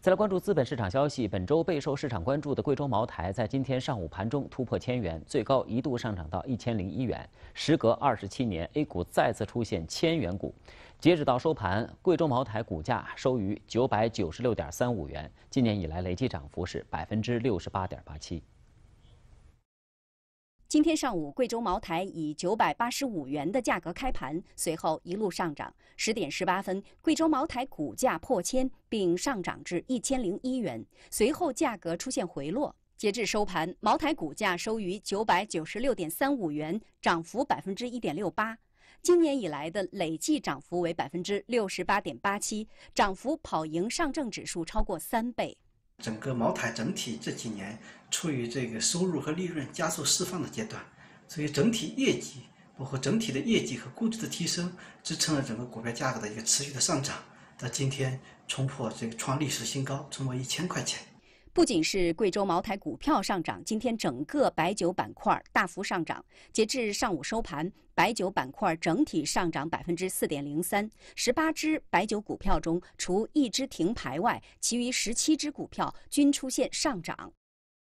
再来关注资本市场消息，本周备受市场关注的贵州茅台在今天上午盘中突破千元，最高一度上涨到一千零一元。时隔二十七年，A 股再次出现千元股。截止到收盘，贵州茅台股价收于九百九十六点三五元，今年以来累计涨幅是百分之六十八点八七。今天上午，贵州茅台以九百八十五元的价格开盘，随后一路上涨。十点十八分，贵州茅台股价破千，并上涨至一千零一元。随后价格出现回落，截至收盘，茅台股价收于九百九十六点三五元，涨幅百分之一点六八。今年以来的累计涨幅为百分之六十八点八七，涨幅跑赢上证指数超过三倍。整个茅台整体这几年处于这个收入和利润加速释放的阶段，所以整体业绩，包括整体的业绩和估值的提升，支撑了整个股票价格的一个持续的上涨，到今天冲破这个创历史新高，冲破一千块钱。不仅是贵州茅台股票上涨，今天整个白酒板块大幅上涨。截至上午收盘，白酒板块整体上涨百分之四点零三，十八只白酒股票中，除一只停牌外，其余十七只股票均出现上涨。